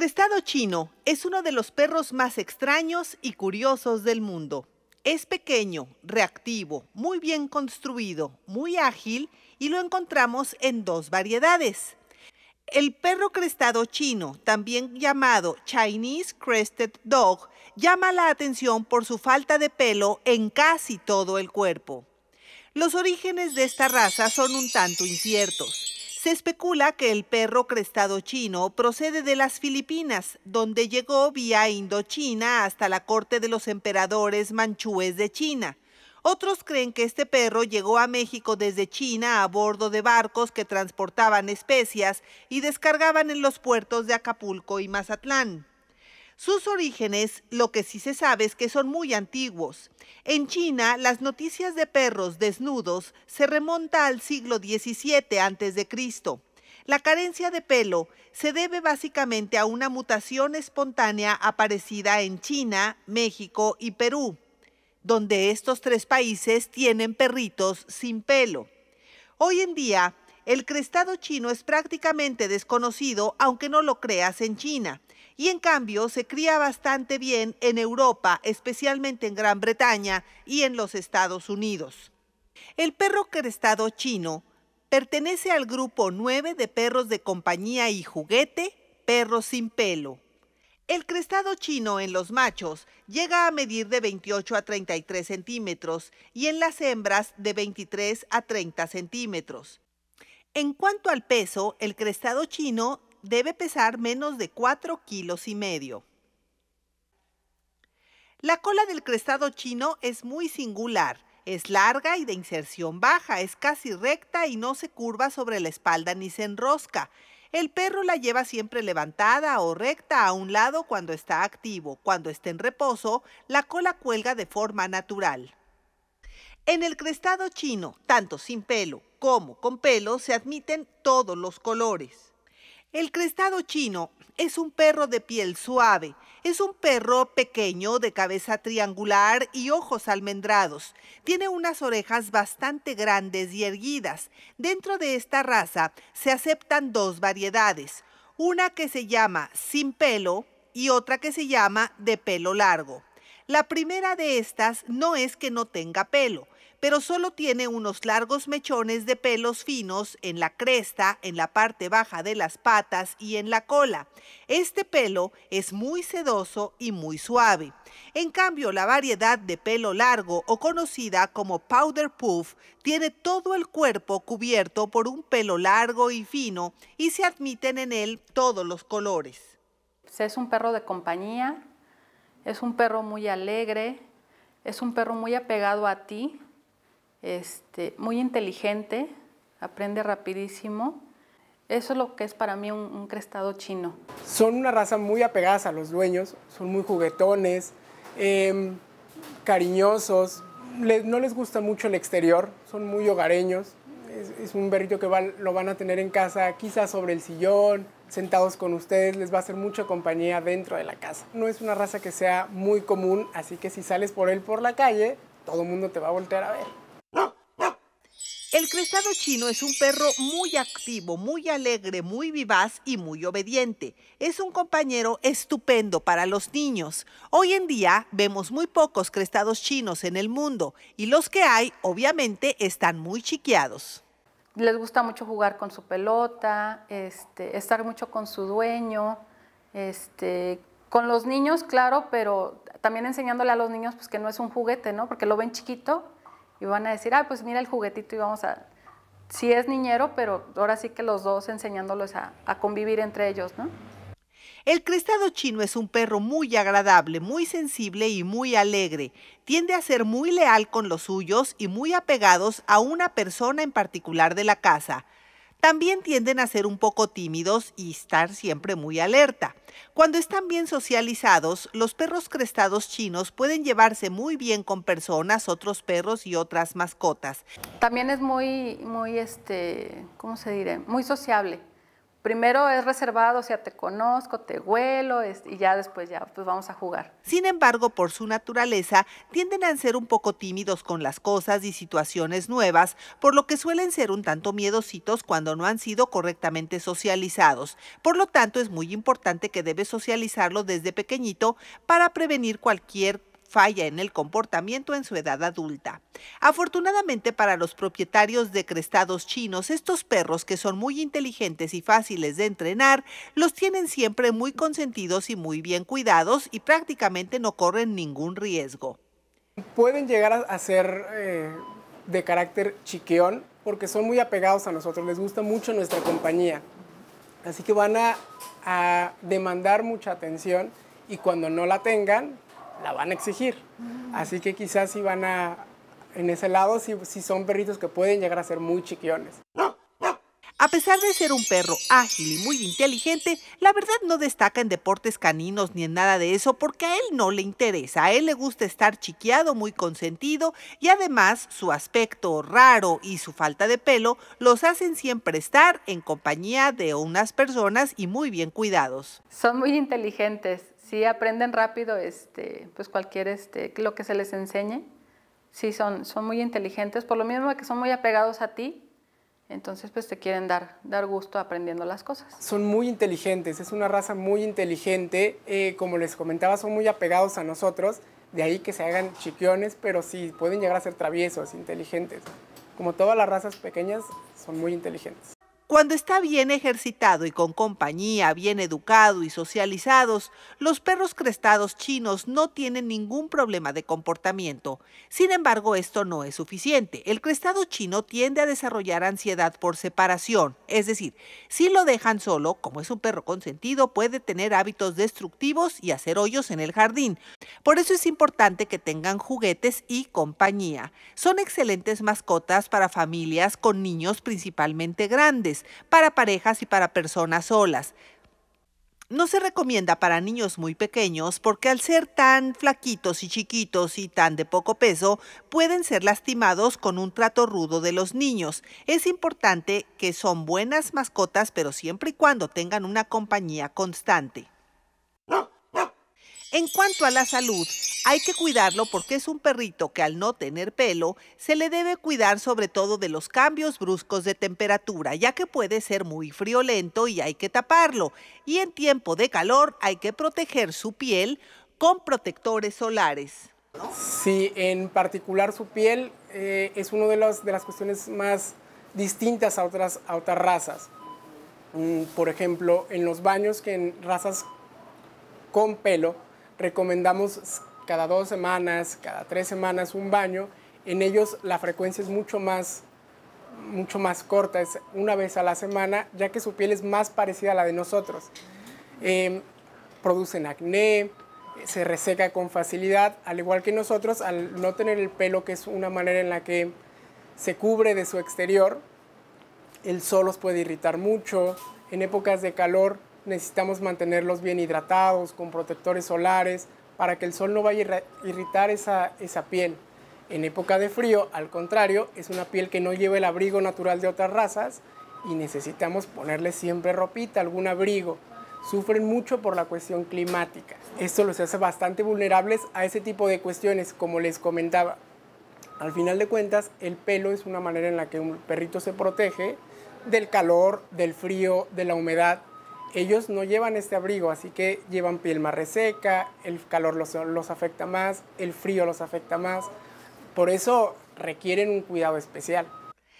crestado chino es uno de los perros más extraños y curiosos del mundo. Es pequeño, reactivo, muy bien construido, muy ágil y lo encontramos en dos variedades. El perro crestado chino, también llamado Chinese Crested Dog, llama la atención por su falta de pelo en casi todo el cuerpo. Los orígenes de esta raza son un tanto inciertos. Se especula que el perro crestado chino procede de las Filipinas, donde llegó vía Indochina hasta la corte de los emperadores manchúes de China. Otros creen que este perro llegó a México desde China a bordo de barcos que transportaban especias y descargaban en los puertos de Acapulco y Mazatlán. Sus orígenes, lo que sí se sabe es que son muy antiguos. En China, las noticias de perros desnudos se remonta al siglo XVII a.C. La carencia de pelo se debe básicamente a una mutación espontánea aparecida en China, México y Perú, donde estos tres países tienen perritos sin pelo. Hoy en día, el crestado chino es prácticamente desconocido, aunque no lo creas en China, y en cambio se cría bastante bien en Europa, especialmente en Gran Bretaña y en los Estados Unidos. El perro crestado chino pertenece al grupo 9 de perros de compañía y juguete, perros sin pelo. El crestado chino en los machos llega a medir de 28 a 33 centímetros y en las hembras de 23 a 30 centímetros. En cuanto al peso, el crestado chino debe pesar menos de 4 kilos y medio. La cola del crestado chino es muy singular. Es larga y de inserción baja, es casi recta y no se curva sobre la espalda ni se enrosca. El perro la lleva siempre levantada o recta a un lado cuando está activo. Cuando está en reposo, la cola cuelga de forma natural. En el crestado chino, tanto sin pelo como con pelo se admiten todos los colores. El crestado chino es un perro de piel suave. Es un perro pequeño de cabeza triangular y ojos almendrados. Tiene unas orejas bastante grandes y erguidas. Dentro de esta raza se aceptan dos variedades, una que se llama sin pelo y otra que se llama de pelo largo. La primera de estas no es que no tenga pelo, pero solo tiene unos largos mechones de pelos finos en la cresta, en la parte baja de las patas y en la cola. Este pelo es muy sedoso y muy suave. En cambio, la variedad de pelo largo o conocida como powder puff tiene todo el cuerpo cubierto por un pelo largo y fino y se admiten en él todos los colores. Pues, es un perro de compañía, es un perro muy alegre, es un perro muy apegado a ti, este, muy inteligente, aprende rapidísimo. Eso es lo que es para mí un, crestado chino. Son una raza muy apegada a los dueños, son muy juguetones, em, cariñosos, no les gusta mucho el exterior, son muy hogareños. Es, un perrito que lo van a tener en casa, quizás sobre el sillón, sentados con ustedes, les va a hacer mucha compañía dentro de la casa. No es una raza que sea muy común, así que si sales por él por la calle, todo el mundo te va a voltear a ver. El crestado chino es un perro muy activo, muy alegre, muy vivaz y muy obediente. Es un compañero estupendo para los niños. Hoy en día vemos muy pocos crestados chinos en el mundo y los que hay obviamente están muy chiqueados. Les gusta mucho jugar con su pelota, este, estar mucho con su dueño, este, con los niños, claro, pero también enseñándole a los niños pues, que no es un juguete, ¿no? Porque lo ven chiquito y van a decir, ah, pues mira el juguetito y vamos a... Sí es niñero, pero ahora sí que los dos enseñándolos a, convivir entre ellos, ¿no? El crestado chino es un perro muy agradable, muy sensible y muy alegre. Tiende a ser muy leal con los suyos y muy apegados a una persona en particular de la casa. También tienden a ser un poco tímidos y estar siempre muy alerta. Cuando están bien socializados, los perros crestados chinos pueden llevarse muy bien con personas, otros perros y otras mascotas. También es muy, muy, este, ¿cómo se diré? Muy sociable primero es reservado, o sea, te conozco, te huelo y ya después ya pues vamos a jugar. Sin embargo, por su naturaleza, tienden a ser un poco tímidos con las cosas y situaciones nuevas, por lo que suelen ser un tanto miedositos cuando no han sido correctamente socializados. Por lo tanto, es muy importante que debes socializarlo desde pequeñito para prevenir cualquier falla en el comportamiento en su edad adulta. Afortunadamente para los propietarios de crestados chinos, estos perros que son muy inteligentes y fáciles de entrenar, los tienen siempre muy consentidos y muy bien cuidados y prácticamente no corren ningún riesgo. Pueden llegar a ser eh, de carácter chiqueón porque son muy apegados a nosotros, les gusta mucho nuestra compañía. Así que van a, a demandar mucha atención y cuando no la tengan, la van a exigir. Así que quizás si van a, en ese lado, si, son perritos que pueden llegar a ser muy chiquiones. A pesar de ser un perro ágil y muy inteligente, la verdad no destaca en deportes caninos ni en nada de eso porque a él no le interesa. A él le gusta estar chiquiado, muy consentido y además su aspecto raro y su falta de pelo los hacen siempre estar en compañía de unas personas y muy bien cuidados. Son muy inteligentes, si aprenden rápido este, pues cualquier este, lo que se les enseñe. Sí, son, son muy inteligentes, por lo mismo que son muy apegados a ti, entonces pues te quieren dar, dar gusto aprendiendo las cosas. Son muy inteligentes, es una raza muy inteligente, eh, como les comentaba, son muy apegados a nosotros, de ahí que se hagan chiquiones, pero sí, pueden llegar a ser traviesos, inteligentes. Como todas las razas pequeñas, son muy inteligentes. Cuando está bien ejercitado y con compañía, bien educado y socializados, los perros crestados chinos no tienen ningún problema de comportamiento. Sin embargo, esto no es suficiente. El crestado chino tiende a desarrollar ansiedad por separación, es decir, si lo dejan solo, como es un perro consentido, puede tener hábitos destructivos y hacer hoyos en el jardín. Por eso es importante que tengan juguetes y compañía. Son excelentes mascotas para familias con niños principalmente grandes para parejas y para personas solas. No se recomienda para niños muy pequeños porque al ser tan flaquitos y chiquitos y tan de poco peso, pueden ser lastimados con un trato rudo de los niños. Es importante que son buenas mascotas, pero siempre y cuando tengan una compañía constante. En cuanto a la salud, hay que cuidarlo porque es un perrito que al no tener pelo se le debe cuidar sobre todo de los cambios bruscos de temperatura, ya que puede ser muy friolento y hay que taparlo. Y en tiempo de calor hay que proteger su piel con protectores solares. Sí, en particular su piel eh, es una de, las, de las cuestiones más distintas a otras, razas. Mm, por ejemplo, en los baños que en razas con pelo, recomendamos cada dos semanas, cada tres semanas un baño. En ellos la frecuencia es mucho más, mucho más corta, es una vez a la semana, ya que su piel es más parecida a la de nosotros. Em, producen acné, se reseca con facilidad, al igual que nosotros, al no tener el pelo, que es una manera en la que se cubre de su exterior, el sol los puede irritar mucho, en épocas de calor necesitamos mantenerlos bien hidratados, con protectores solares, para que el sol no vaya a irritar esa, piel. En época de frío, al contrario, es una piel que no lleva el abrigo natural de otras razas y necesitamos ponerle siempre ropita, algún abrigo. Sufren mucho por la cuestión climática. Esto los hace bastante vulnerables a ese tipo de cuestiones, como les comentaba. Al final de cuentas, el pelo es una manera en la que un perrito se protege del calor, del frío, de la humedad ellos no llevan este abrigo, así que llevan piel más reseca, el calor los, los, afecta más, el frío los afecta más. Por eso requieren un cuidado especial.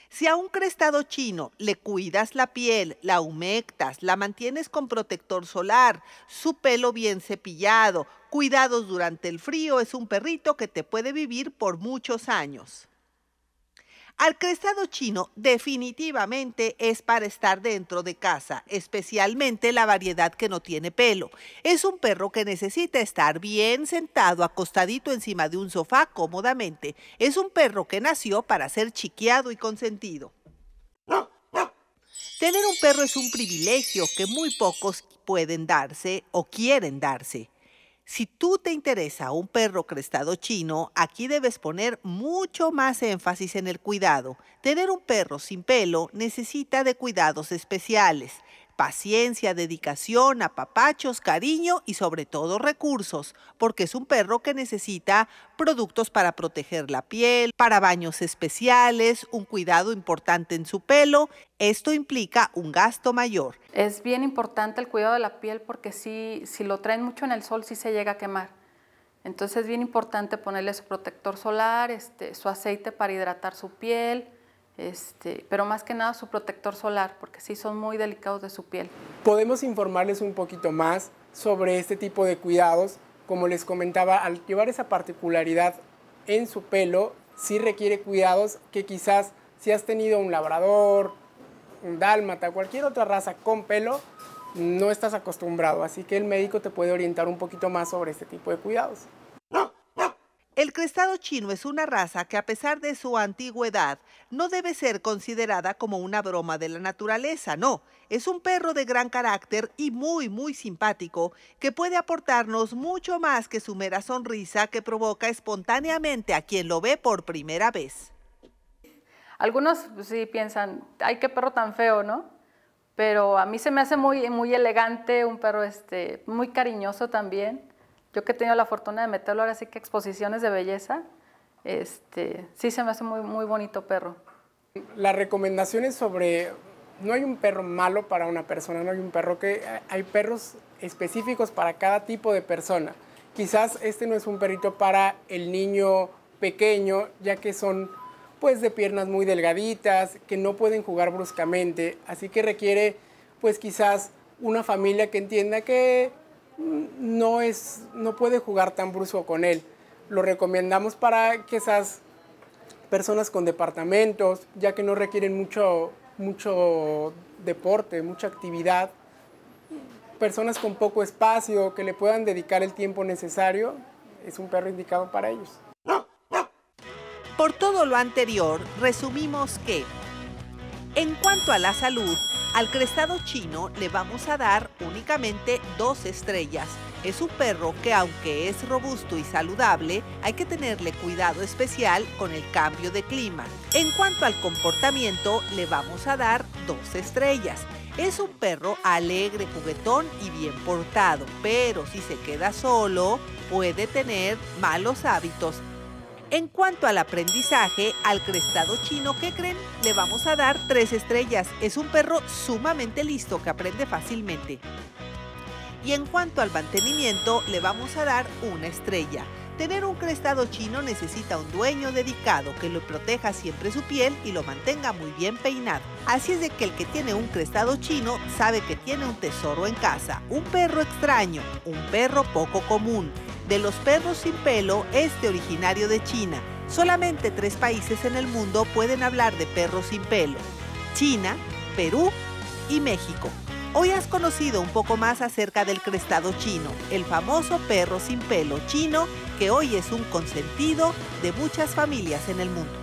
Si a un crestado chino le cuidas la piel, la humectas, la mantienes con protector solar, su pelo bien cepillado, cuidados durante el frío, es un perrito que te puede vivir por muchos años. Al crestado chino definitivamente es para estar dentro de casa, especialmente la variedad que no tiene pelo. Es un perro que necesita estar bien sentado, acostadito encima de un sofá cómodamente. Es un perro que nació para ser chiqueado y consentido. Tener un perro es un privilegio que muy pocos pueden darse o quieren darse. Si tú te interesa un perro crestado chino, aquí debes poner mucho más énfasis en el cuidado. Tener un perro sin pelo necesita de cuidados especiales. Paciencia, dedicación, apapachos, cariño y sobre todo recursos, porque es un perro que necesita productos para proteger la piel, para baños especiales, un cuidado importante en su pelo. Esto implica un gasto mayor. Es bien importante el cuidado de la piel porque si, lo traen mucho en el sol sí se llega a quemar. Entonces es bien importante ponerle su protector solar, este, su aceite para hidratar su piel, este, pero más que nada su protector solar, porque sí son muy delicados de su piel. Podemos informarles un poquito más sobre este tipo de cuidados. Como les comentaba, al llevar esa particularidad en su pelo, sí requiere cuidados que quizás si has tenido un labrador, un dálmata, cualquier otra raza con pelo, no estás acostumbrado. Así que el médico te puede orientar un poquito más sobre este tipo de cuidados. El crestado chino es una raza que a pesar de su antigüedad no debe ser considerada como una broma de la naturaleza, no. Es un perro de gran carácter y muy, muy simpático que puede aportarnos mucho más que su mera sonrisa que provoca espontáneamente a quien lo ve por primera vez. Algunos pues sí piensan, ay, qué perro tan feo, ¿no? Pero a mí se me hace muy, muy elegante, un perro este, muy cariñoso también yo que he tenido la fortuna de meterlo ahora sí que exposiciones de belleza, este, sí se me hace muy, muy bonito perro. Las recomendaciones sobre, no hay un perro malo para una persona, no hay un perro que, hay perros específicos para cada tipo de persona. Quizás este no es un perrito para el niño pequeño, ya que son pues de piernas muy delgaditas, que no pueden jugar bruscamente, así que requiere pues quizás una familia que entienda que no, es, no puede jugar tan brusco con él. Lo recomendamos para esas personas con departamentos, ya que no requieren mucho, mucho deporte, mucha actividad. Personas con poco espacio, que le puedan dedicar el tiempo necesario, es un perro indicado para ellos. Por todo lo anterior, resumimos que en cuanto a la salud, al crestado chino le vamos a dar únicamente dos estrellas. Es un perro que aunque es robusto y saludable, hay que tenerle cuidado especial con el cambio de clima. En cuanto al comportamiento, le vamos a dar dos estrellas. Es un perro alegre, juguetón y bien portado, pero si se queda solo, puede tener malos hábitos en cuanto al aprendizaje, al crestado chino, ¿qué creen? Le vamos a dar tres estrellas. Es un perro sumamente listo que aprende fácilmente. Y en cuanto al mantenimiento, le vamos a dar una estrella. Tener un crestado chino necesita un dueño dedicado que lo proteja siempre su piel y lo mantenga muy bien peinado. Así es de que el que tiene un crestado chino sabe que tiene un tesoro en casa, un perro extraño, un perro poco común, de los perros sin pelo este originario de China. Solamente tres países en el mundo pueden hablar de perros sin pelo. China, Perú y México. Hoy has conocido un poco más acerca del crestado chino, el famoso perro sin pelo chino que hoy es un consentido de muchas familias en el mundo.